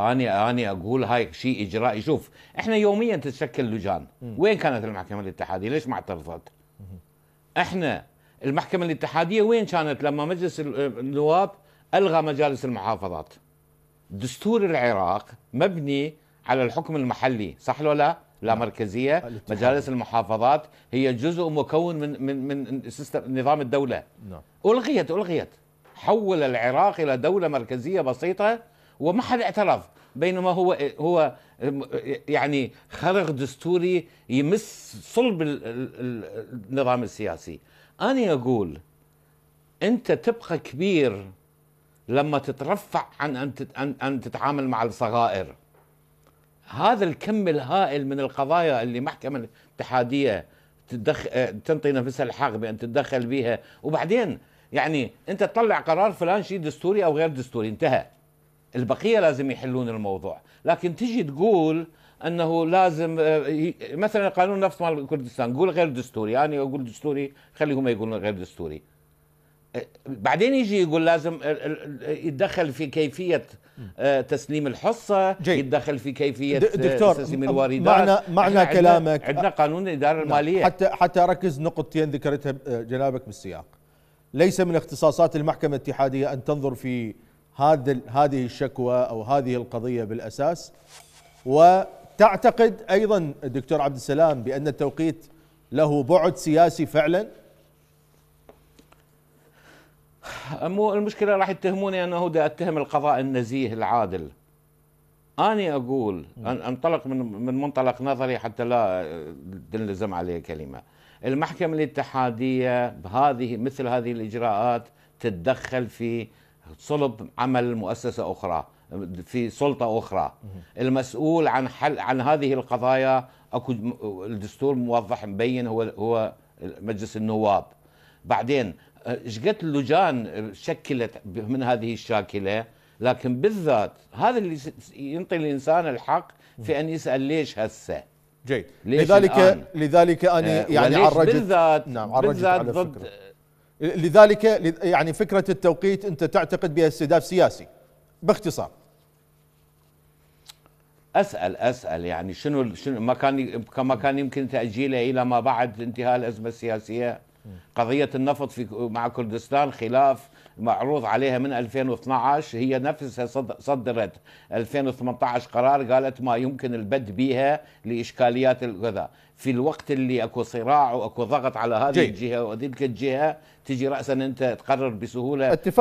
اني اني اقول هاي شيء اجرائي شوف احنا يوميا تتشكل لجان وين كانت المحكمه الاتحاديه ليش ما اعترضت احنا المحكمه الاتحاديه وين كانت لما مجلس النواب الغى مجالس المحافظات دستور العراق مبني على الحكم المحلي صح ولا لا لا نعم. مركزيه الاتحادية. مجالس المحافظات هي جزء مكون من من من نظام الدوله نعم. الغيت الغيت حول العراق الى دوله مركزيه بسيطه وما حد اعترض بينما هو هو يعني خرق دستوري يمس صلب النظام السياسي انا اقول انت تبقى كبير لما تترفع عن ان ان تتعامل مع الصغائر هذا الكم الهائل من القضايا اللي محكمه الاتحاديه تدخ... تنطي نفسها الحق بان تتدخل بها وبعدين يعني انت تطلع قرار فلان شيء دستوري او غير دستوري انتهى البقيه لازم يحلون الموضوع لكن تجي تقول انه لازم آه، مثلا قانون نفس مال كردستان قول غير دستوري انا اقول دستوري خلي هم يقولون غير دستوري آه، بعدين يجي يقول لازم يتدخل في كيفيه آه، تسليم الحصه جي. يتدخل في كيفيه دكتور تسليم الواردات معنى معنى كلامك عندنا قانون الاداره نعم. الماليه حتى حتى اركز نقطتين ذكرتها جنابك بالسياق ليس من اختصاصات المحكمه الاتحاديه ان تنظر في هذا هذه الشكوى او هذه القضيه بالاساس وتعتقد ايضا الدكتور عبد السلام بان التوقيت له بعد سياسي فعلا؟ المشكله راح يتهموني انه دا اتهم القضاء النزيه العادل. أنا أقول أنطلق من من منطلق نظري حتى لا تنلزم علي كلمة المحكمة الاتحادية بهذه مثل هذه الإجراءات تتدخل في صلب عمل مؤسسة أخرى في سلطة أخرى المسؤول عن حل عن هذه القضايا أكو الدستور موضح مبين هو هو مجلس النواب بعدين شقد اللجان شكلت من هذه الشاكلة لكن بالذات هذا اللي ينطي الإنسان الحق في أن يسأل ليش هسه جيد لذلك الآن؟ لذلك أنا آه، يعني عرجت بالذات نعم عرجت بالذات على ضد فكرة. لذلك يعني فكرة التوقيت أنت تعتقد بها استهداف سياسي باختصار اسال اسال يعني شنو شنو ما كان ما كان يمكن تاجيله الى ما بعد انتهاء الازمه السياسيه قضية النفط في مع كردستان خلاف معروض عليها من 2012 هي نفسها صدرت 2018 قرار قالت ما يمكن البد بها لإشكاليات الغذاء في الوقت اللي أكو صراع وأكو ضغط على هذه جي. الجهة وتلك الجهة تجي رأسا أنت تقرر بسهولة اتفاق